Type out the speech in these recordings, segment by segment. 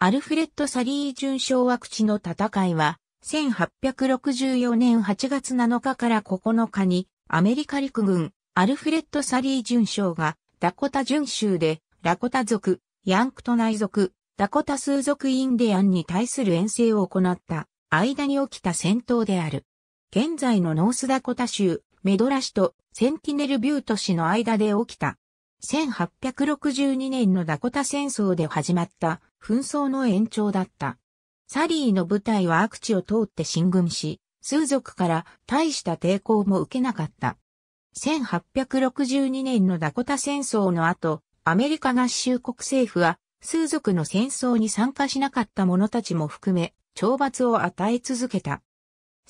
アルフレッド・サリー準掌握地の戦いは、1864年8月7日から9日に、アメリカ陸軍、アルフレッド・サリー準将が、ダコタ準州で、ラコタ族、ヤンクト内族、ダコタ数族インディアンに対する遠征を行った、間に起きた戦闘である。現在のノースダコタ州、メドラ市とセンティネルビュート市の間で起きた。1862年のダコタ戦争で始まった紛争の延長だった。サリーの部隊は悪地を通って進軍し、数族から大した抵抗も受けなかった。1862年のダコタ戦争の後、アメリカ合衆国政府は、数族の戦争に参加しなかった者たちも含め、懲罰を与え続けた。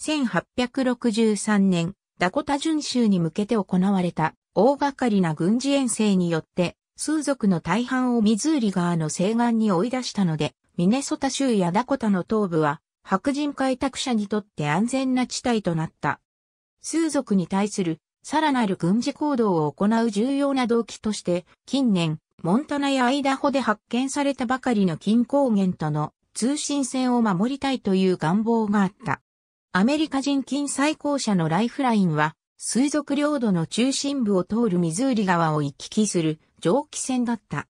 1863年、ダコタ巡州に向けて行われた大掛かりな軍事遠征によって、数族の大半をミズーリ川の西岸に追い出したので、ミネソタ州やダコタの東部は白人開拓者にとって安全な地帯となった。数族に対するさらなる軍事行動を行う重要な動機として、近年、モンタナやアイダホで発見されたばかりの金郊源との通信線を守りたいという願望があった。アメリカ人金最高者のライフラインは、水族領土の中心部を通るミズーリ川を行き来する蒸気船だった。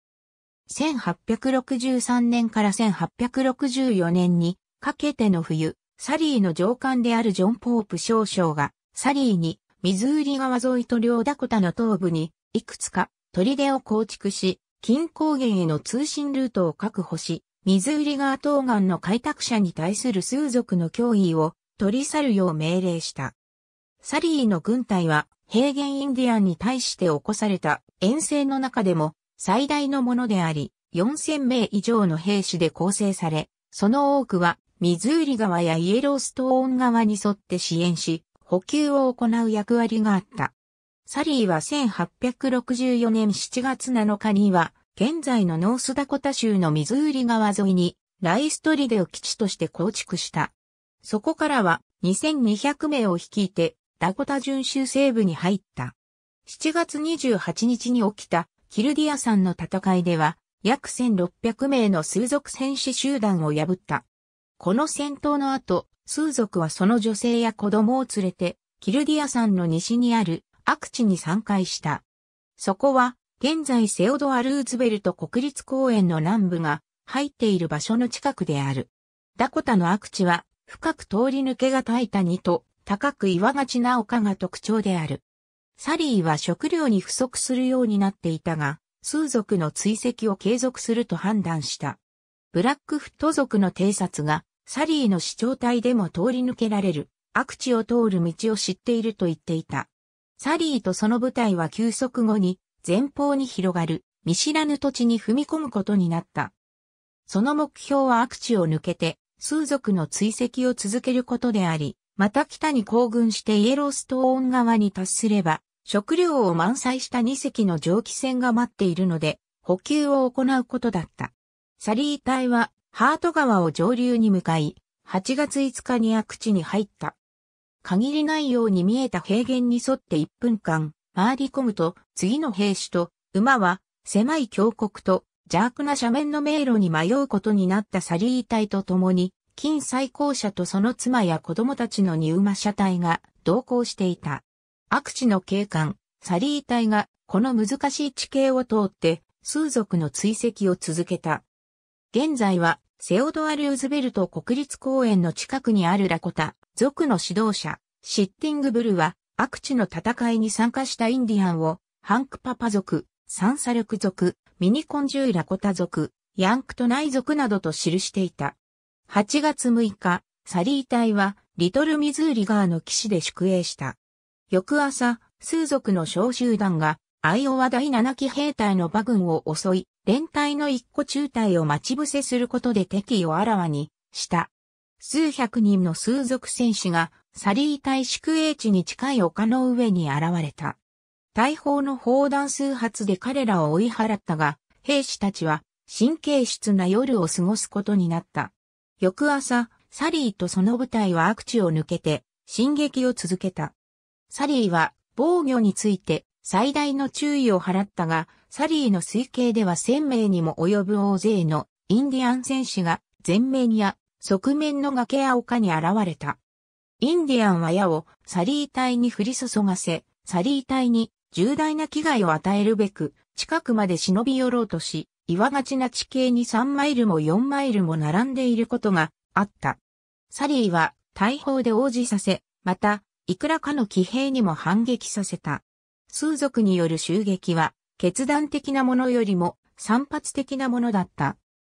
1863年から1864年にかけての冬、サリーの上官であるジョン・ポープ少将が、サリーに、ミズーリ川沿いと両ダコタの東部に、いくつか砦を構築し、近郊原への通信ルートを確保し、ミズーリ川東岸の開拓者に対する数族の脅威を取り去るよう命令した。サリーの軍隊は平原インディアンに対して起こされた遠征の中でも最大のものであり、4000名以上の兵士で構成され、その多くはミズーリ川やイエローストーン川に沿って支援し、補給を行う役割があった。サリーは1864年7月7日には、現在のノースダコタ州のミズーリ川沿いに、ライストリデを基地として構築した。そこからは2200名を率いてダコタ準州西部に入った。7月28日に起きたキルディア山の戦いでは、約1600名の数族戦士集団を破った。この戦闘の後、数族はその女性や子供を連れて、キルディア山の西にあるアクチに参回した。そこは、現在セオドア・ルーズベルト国立公園の南部が入っている場所の近くである。ダコタのアクチは深く通り抜けが絶えたニと高く岩がちな丘が特徴である。サリーは食料に不足するようになっていたが、数族の追跡を継続すると判断した。ブラックフット族の偵察が、サリーの視長隊でも通り抜けられる、悪地を通る道を知っていると言っていた。サリーとその部隊は休息後に、前方に広がる、見知らぬ土地に踏み込むことになった。その目標は悪地を抜けて、数族の追跡を続けることであり、また北に行軍してイエローストーン側に達すれば、食料を満載した2隻の蒸気船が待っているので、補給を行うことだった。サリー隊は、ハート川を上流に向かい、8月5日に悪地に入った。限りないように見えた平原に沿って1分間、回り込むと、次の兵士と、馬は、狭い峡谷と、邪悪な斜面の迷路に迷うことになったサリー隊と共に、金最高者とその妻や子供たちの荷馬車隊が同行していた。悪地の警官、サリー隊がこの難しい地形を通って数族の追跡を続けた。現在はセオドア・ルーズベルト国立公園の近くにあるラコタ、族の指導者、シッティングブルは、悪地の戦いに参加したインディアンを、ハンクパパ族、サンサルク族、ミニコンジューラコタ族、ヤンクトナイ族などと記していた。8月6日、サリー隊は、リトル・ミズーリ川の岸で宿営した。翌朝、数族の小集団が、アイオワ第7期兵隊の馬群を襲い、連隊の一個中隊を待ち伏せすることで敵意をあらわにした。数百人の数族戦士が、サリー隊宿営地に近い丘の上に現れた。大砲の砲弾数発で彼らを追い払ったが、兵士たちは神経質な夜を過ごすことになった。翌朝、サリーとその部隊は悪地を抜けて、進撃を続けた。サリーは防御について最大の注意を払ったが、サリーの推計では1000名にも及ぶ大勢のインディアン戦士が前面や側面の崖や丘に現れた。インディアンは矢をサリー隊に降り注がせ、サリー隊に重大な危害を与えるべく近くまで忍び寄ろうとし、岩がちな地形に3マイルも4マイルも並んでいることがあった。サリーは大砲で応じさせ、また、いくらかの騎兵にも反撃させた。数族による襲撃は、決断的なものよりも散発的なものだった。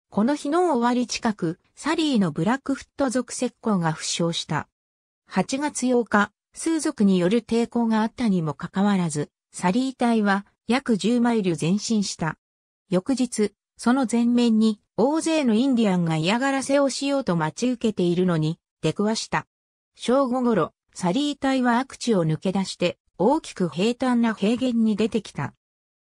この日の終わり近く、サリーのブラックフット族石膏が負傷した。8月8日、数族による抵抗があったにもかかわらず、サリー隊は約10マイル前進した。翌日、その前面に大勢のインディアンが嫌がらせをしようと待ち受けているのに出くわした。正午頃、サリー隊は悪地を抜け出して大きく平坦な平原に出てきた。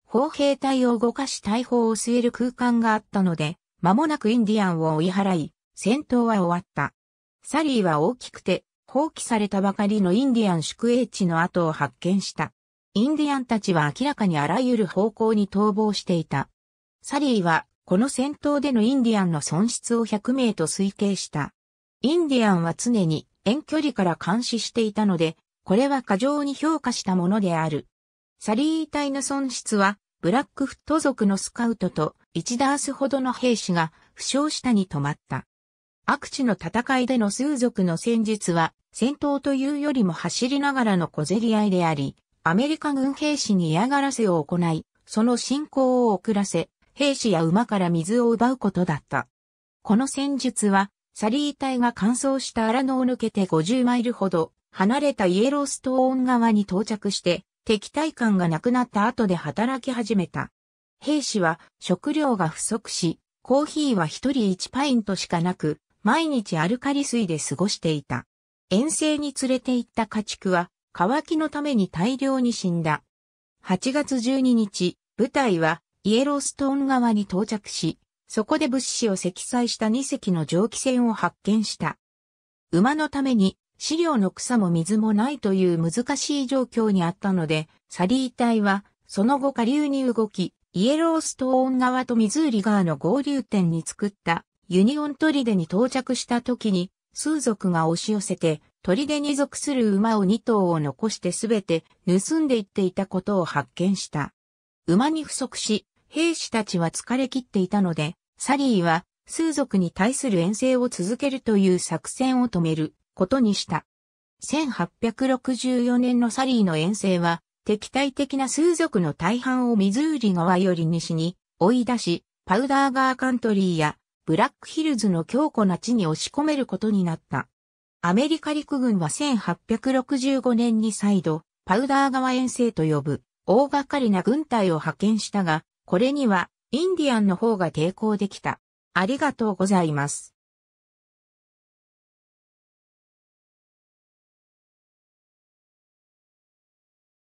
砲兵隊を動かし大砲を据える空間があったので、間もなくインディアンを追い払い、戦闘は終わった。サリーは大きくて、放棄されたばかりのインディアン宿営地の跡を発見した。インディアンたちは明らかにあらゆる方向に逃亡していた。サリーは、この戦闘でのインディアンの損失を100名と推計した。インディアンは常に遠距離から監視していたので、これは過剰に評価したものである。サリー隊の損失は、ブラックフット族のスカウトと1ダースほどの兵士が負傷したに止まった。悪地の戦いでの数族の戦術は、戦闘というよりも走りながらの小競り合いであり、アメリカ軍兵士に嫌がらせを行い、その進行を遅らせ、兵士や馬から水を奪うことだった。この戦術は、サリー隊が乾燥した荒野を抜けて50マイルほど離れたイエローストーン側に到着して、敵対感がなくなった後で働き始めた。兵士は食料が不足し、コーヒーは一人一パイントしかなく、毎日アルカリ水で過ごしていた。遠征に連れて行った家畜は、乾きのために大量に死んだ。8月12日、部隊はイエローストーン側に到着し、そこで物資を積載した2隻の蒸気船を発見した。馬のために飼料の草も水もないという難しい状況にあったので、サリー隊はその後下流に動き、イエローストーン側とミズーリ川の合流点に作ったユニオン砦に到着した時に数族が押し寄せて砦に属する馬を2頭を残してすべて盗んでいっていたことを発見した。馬に不足し兵士たちは疲れ切っていたので、サリーは、数族に対する遠征を続けるという作戦を止めることにした。1864年のサリーの遠征は、敵対的な数族の大半をミズーリ川より西に追い出し、パウダーガーカントリーやブラックヒルズの強固な地に押し込めることになった。アメリカ陸軍は1865年に再度、パウダー川遠征と呼ぶ、大掛かりな軍隊を派遣したが、これにはインディアンの方が抵抗できた。ありがとうございます。